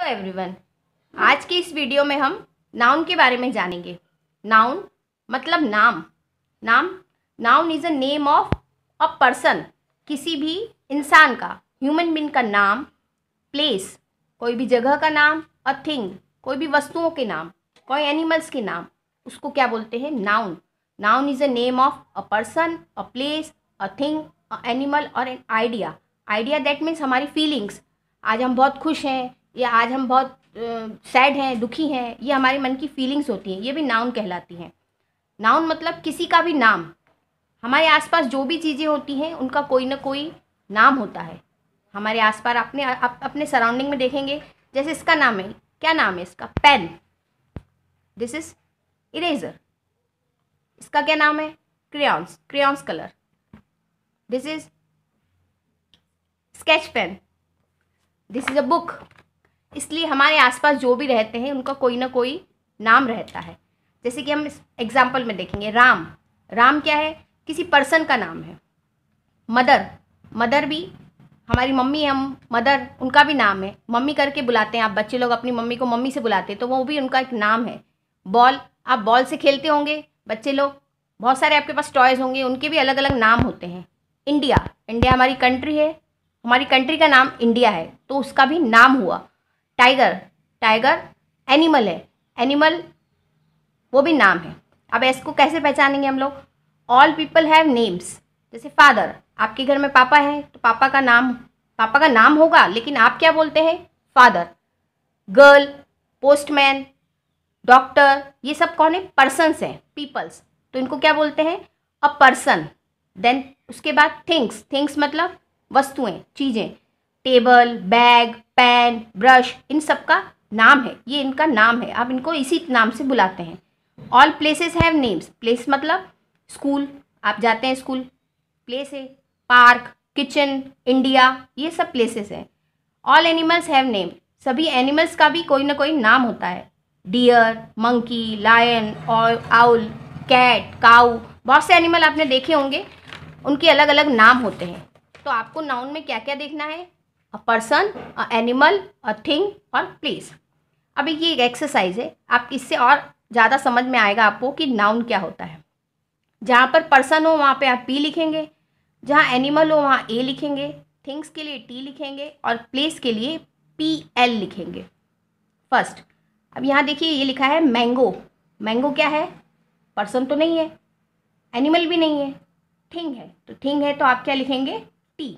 hello everyone आज के इस वीडियो में हम नाउन के बारे में जानेंगे नाउन मतलब नाम नाम noun is a name of a person किसी भी इंसान का ह्यूमन बीन का नाम प्लेस कोई भी जगह का नाम अ थिंग कोई भी वस्तुओं के नाम कोई एनिमल्स के नाम उसको क्या बोलते हैं noun noun is a name of a person a place a thing a animal और an idea idea that means हमारी फीलिंग्स आज हम बहुत खुश हैं या आज हम बहुत सैड हैं दुखी हैं ये हमारे मन की फीलिंग्स होती हैं ये भी नाउन कहलाती हैं नाउन मतलब किसी का भी नाम हमारे आसपास जो भी चीज़ें होती हैं उनका कोई ना कोई नाम होता है हमारे आसपास अपने आप अपने सराउंडिंग में देखेंगे जैसे इसका नाम है क्या नाम है इसका पेन दिस इज़ इरेजर इसका क्या नाम है crayons crayons colour this is sketch pen this is a book इसलिए हमारे आसपास जो भी रहते हैं उनका कोई ना कोई नाम रहता है जैसे कि हम इस एग्ज़ाम्पल में देखेंगे राम राम क्या है किसी पर्सन का नाम है मदर मदर भी हमारी मम्मी हम मदर उनका भी नाम है मम्मी करके बुलाते हैं आप बच्चे लोग अपनी मम्मी को मम्मी से बुलाते हैं तो वो भी उनका एक नाम है बॉल आप बॉल से खेलते होंगे बच्चे लोग बहुत सारे आपके पास टॉयज़ होंगे उनके भी अलग अलग नाम होते हैं इंडिया इंडिया हमारी कंट्री है हमारी कंट्री का नाम इंडिया है तो उसका भी नाम हुआ टाइगर टाइगर एनिमल है एनिमल वो भी नाम है अब इसको को कैसे पहचानेंगे हम लोग ऑल पीपल हैव नेम्स जैसे फादर आपके घर में पापा हैं तो पापा का नाम पापा का नाम होगा लेकिन आप क्या बोलते हैं फादर गर्ल पोस्टमैन डॉक्टर ये सब कौन है पर्सनस हैं पीपल्स तो इनको क्या बोलते हैं अ पर्सन देन उसके बाद थिंग्स थिंग्स मतलब वस्तुएं चीज़ें टेबल बैग पेन ब्रश इन सब का नाम है ये इनका नाम है आप इनको इसी नाम से बुलाते हैं all places have names place मतलब स्कूल आप जाते हैं स्कूल प्लेस है पार्क किचन इंडिया ये सब प्लेसेस हैं ऑल एनिमल्स हैव नेम सभी एनिमल्स का भी कोई ना कोई नाम होता है डियर मंकी लायन और आउल कैट काऊ बहुत से एनिमल आपने देखे होंगे उनके अलग अलग नाम होते हैं तो आपको नाउन में क्या क्या देखना है a person a animal a thing और प्लेस अभी ये एक एक्सरसाइज है आप इससे और ज़्यादा समझ में आएगा आपको कि नाउन क्या होता है जहाँ पर पर्सन हो वहाँ पे आप पी लिखेंगे जहाँ एनिमल हो वहाँ ए लिखेंगे थिंग्स के लिए टी लिखेंगे और प्लेस के लिए पी एल लिखेंगे फर्स्ट अब यहाँ देखिए ये लिखा है मैंगो मैंगो क्या है पर्सन तो नहीं है एनिमल भी नहीं है थिंग है तो थिंग है तो आप क्या लिखेंगे टी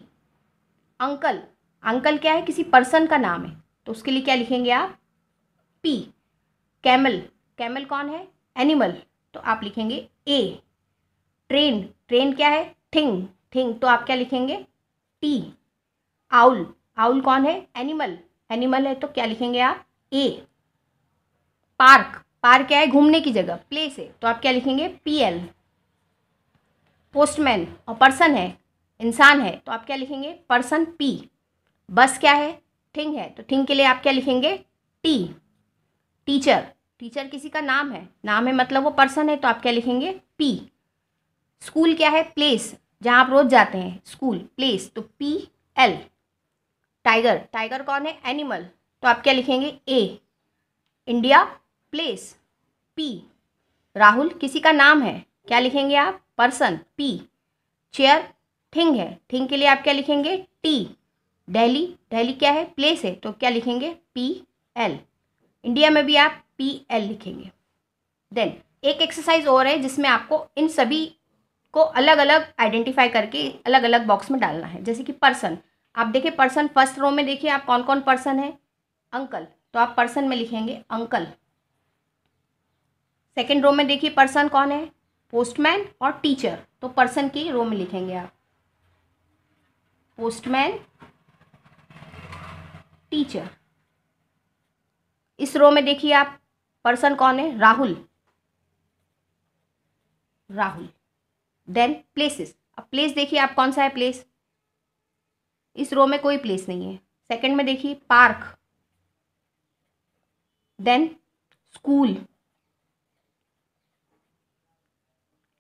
अंकल अंकल क्या है किसी पर्सन का नाम है तो उसके लिए क्या लिखेंगे आप पी कैमल कैमल कौन है एनिमल तो आप लिखेंगे ए ट्रेन ट्रेन क्या है थिंग थिंग तो आप क्या लिखेंगे टी आउल आउल कौन है एनिमल एनिमल है तो क्या लिखेंगे आप ए पार्क पार्क क्या है घूमने की जगह प्लेस है तो आप क्या लिखेंगे पी एल पोस्टमैन और पर्सन है इंसान है तो आप क्या लिखेंगे पर्सन पी बस क्या है ठिंग है तो ठिंग के लिए आप क्या लिखेंगे टी टीचर टीचर किसी का नाम है नाम है मतलब वो पर्सन है तो आप क्या लिखेंगे पी स्कूल क्या है प्लेस जहाँ आप रोज जाते हैं स्कूल प्लेस तो पी एल टाइगर टाइगर कौन है एनिमल तो आप क्या लिखेंगे A India place P Rahul किसी का नाम है क्या लिखेंगे आप पर्सन पी चेयर थिंग है थिंग के लिए आप क्या लिखेंगे टी दिल्ली दिल्ली क्या है प्लेस है तो क्या लिखेंगे पी एल इंडिया में भी आप पी एल लिखेंगे देन एक एक्सरसाइज और है जिसमें आपको इन सभी को अलग अलग आइडेंटिफाई करके अलग अलग बॉक्स में डालना है जैसे कि पर्सन आप देखिए पर्सन फर्स्ट रो में देखिए आप कौन कौन पर्सन है अंकल तो आप पर्सन में लिखेंगे अंकल सेकेंड रो में देखिए पर्सन कौन है पोस्टमैन और टीचर तो पर्सन की रो में लिखेंगे आप पोस्टमैन टीचर इस रो में देखिए आप पर्सन कौन है राहुल राहुल देन प्लेसेस अब प्लेस देखिए आप कौन सा है प्लेस इस रो में कोई प्लेस नहीं है सेकंड में देखिए park then school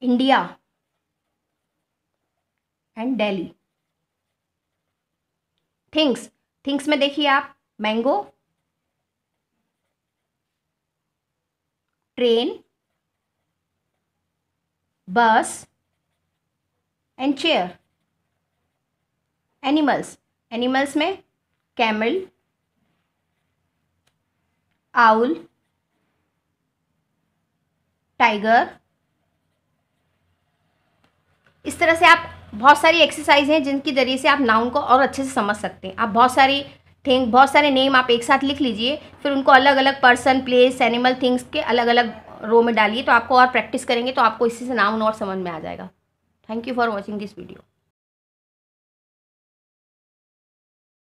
India and Delhi things things में देखिए आप mango train bus and chair animals animals में कैमल आउल टाइगर इस तरह से आप बहुत सारी एक्सरसाइज हैं जिनके ज़रिए से आप नाउन को और अच्छे से समझ सकते हैं आप बहुत सारी थिंग बहुत सारे नेम आप एक साथ लिख लीजिए फिर उनको अलग अलग पर्सन प्लेस एनिमल थिंग्स के अलग अलग रो में डालिए तो आपको और प्रैक्टिस करेंगे तो आपको इसी से नाउन और समझ में आ जाएगा thank you for watching this video